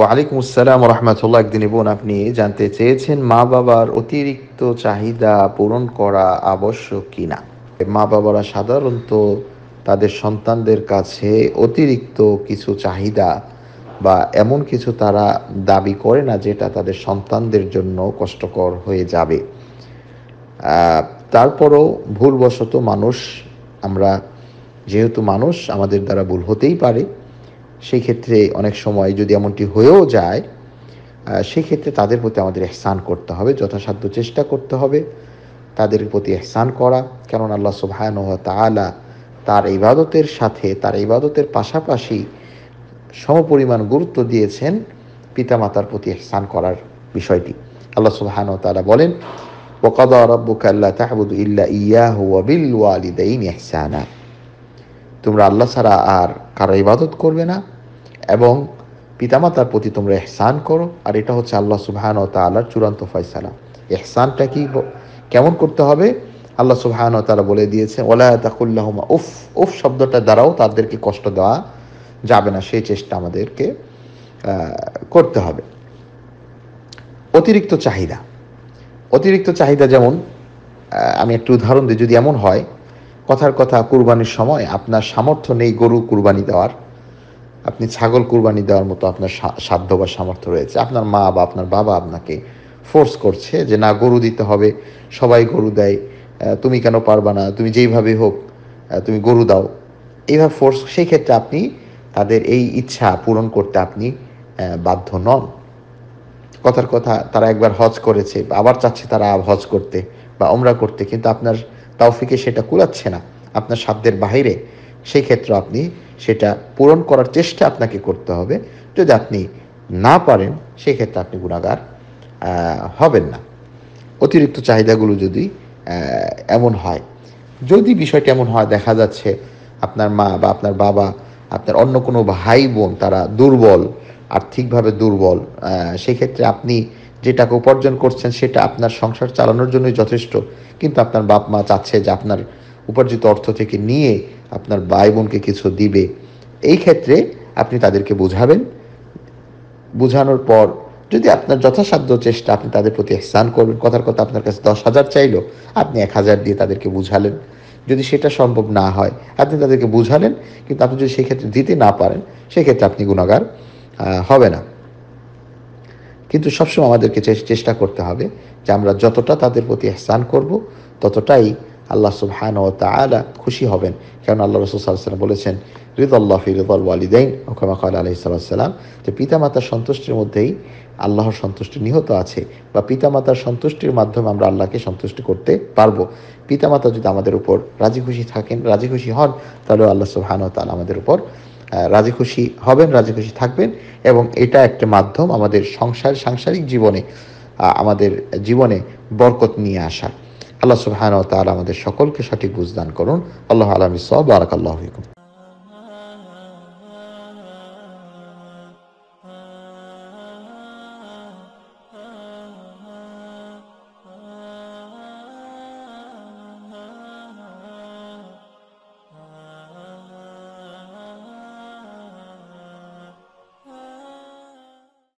ওয়ালাইকুম আসসালাম রহমতুল্লাহ একদিন বোন আপনি জানতে চেয়েছেন মা বাবার অতিরিক্ত চাহিদা পূরণ করা আবশ্যক কি না মা বাবারা সাধারণত তাদের সন্তানদের কাছে অতিরিক্ত কিছু চাহিদা বা এমন কিছু তারা দাবি করে না যেটা তাদের সন্তানদের জন্য কষ্টকর হয়ে যাবে তারপরও ভুলবশত মানুষ আমরা যেহেতু মানুষ আমাদের দ্বারা ভুল হতেই পারে সেই ক্ষেত্রে অনেক সময় যদি এমনটি হয়েও যায় সেক্ষেত্রে তাদের প্রতি আমাদের এহসান করতে হবে যথাসাধ্য চেষ্টা করতে হবে তাদের প্রতি এহসান করা কেননা আল্লাহ সুবহান তালা তার ইবাদতের সাথে তার ইবাদতের পাশাপাশি সমপরিমাণ গুরুত্ব দিয়েছেন পিতামাতার প্রতি এহসান করার বিষয়টি আল্লাহ সুবহান তালা বলেন আল্লাহ তোমরা আল্লাহ ছাড়া আর কারো ইবাদত করবে না এবং পিতামাতার প্রতি তোমরা এহসান করো আর এটা হচ্ছে আল্লাহ সুবহান ও তাল্লাহর চূড়ান্ত ফয়সালা এহসানটা কি কেমন করতে হবে আল্লাহ সুবহান ও তালা বলে দিয়েছে ওলা উফ উফ শব্দটা দ্বারাও তাদেরকে কষ্ট দেওয়া যাবে না সেই চেষ্টা আমাদেরকে করতে হবে অতিরিক্ত চাহিদা অতিরিক্ত চাহিদা যেমন আমি একটু উদাহরণ দিই যদি এমন হয় কথার কথা কুরবানির সময় আপনার সামর্থ্য নেই গরু কুরবানি দেওয়ার আপনি ছাগল কুরবানি দেওয়ার মতো আপনার সাধ্য বা সামর্থ্য রয়েছে আপনার মা বা আপনার বাবা আপনাকে ফোর্স করছে যে না গরু দিতে হবে সবাই গরু দেয় তুমি কেন পারবা না তুমি যেইভাবে হোক তুমি গরু দাও এইভাবে ফোর্স সেই ক্ষেত্রে আপনি তাদের এই ইচ্ছা পূরণ করতে আপনি বাধ্য নন কথার কথা তারা একবার হজ করেছে আবার চাচ্ছে তারা হজ করতে বা অমরা করতে কিন্তু আপনার তাওফিকে সেটা কুলাচ্ছে না আপনার সাধ্যের বাহিরে সেই ক্ষেত্রে আপনি সেটা পূরণ করার চেষ্টা আপনাকে করতে হবে যদি আপনি না পারেন সেক্ষেত্রে আপনি গুণাগার হবেন না অতিরিক্ত চাহিদাগুলো যদি এমন হয় যদি বিষয়টি এমন হয় দেখা যাচ্ছে আপনার মা বা আপনার বাবা আপনার অন্য কোনো ভাই বোন তারা দুর্বল আর্থিকভাবে দুর্বল সেক্ষেত্রে আপনি যেটাকে উপার্জন করছেন সেটা আপনার সংসার চালানোর জন্যই যথেষ্ট কিন্তু আপনার বাপ মা চাচ্ছে যে আপনার উপার্জিত অর্থ থেকে নিয়ে আপনার ভাই বোনকে কিছু দিবে এই ক্ষেত্রে আপনি তাদেরকে বোঝাবেন বোঝানোর পর যদি আপনার যথাসাধ্য চেষ্টা আপনি তাদের প্রতি স্নান করবেন কথার কথা আপনার কাছে দশ হাজার চাইলো আপনি এক হাজার দিয়ে তাদেরকে বুঝালেন যদি সেটা সম্ভব না হয় আপনি তাদেরকে বুঝালেন কিন্তু আপনি যদি সেক্ষেত্রে দিতে না পারেন সেক্ষেত্রে আপনি গুণাগার হবে না কিন্তু সবসময় আমাদেরকে চেষ্টা করতে হবে যে আমরা যতটা তাদের প্রতি স্নান করব ততটাই আল্লাহ সুবহান ও তালা খুশি হবেন কেন আল্লাহ রসুল সাল্লাম বলেছেন রিদল্লাহ ফি রিদল ওয়ালিদাইন ওখামা কাল আলহি সাল্লাম যে পিতামাতার সন্তুষ্টির মধ্যেই আল্লাহর সন্তুষ্টি নিহত আছে বা পিতামাতার সন্তুষ্টির মাধ্যমে আমরা আল্লাহকে সন্তুষ্টি করতে পারবো পিতামাতা যদি আমাদের উপর রাজি খুশি থাকেন রাজি খুশি হন তাহলে আল্লাহ সুবহান ও তালা আমাদের উপর রাজি খুশি হবেন রাজি খুশি থাকবেন এবং এটা একটা মাধ্যম আমাদের সংসার সাংসারিক জীবনে আমাদের জীবনে বরকত নিয়ে আসার আল্লাহ সুবাহান তালা আমাদের সকলকে সঠিক বুঝদান করুন আল্লাহ আলমী সব বারাকাল্লাহ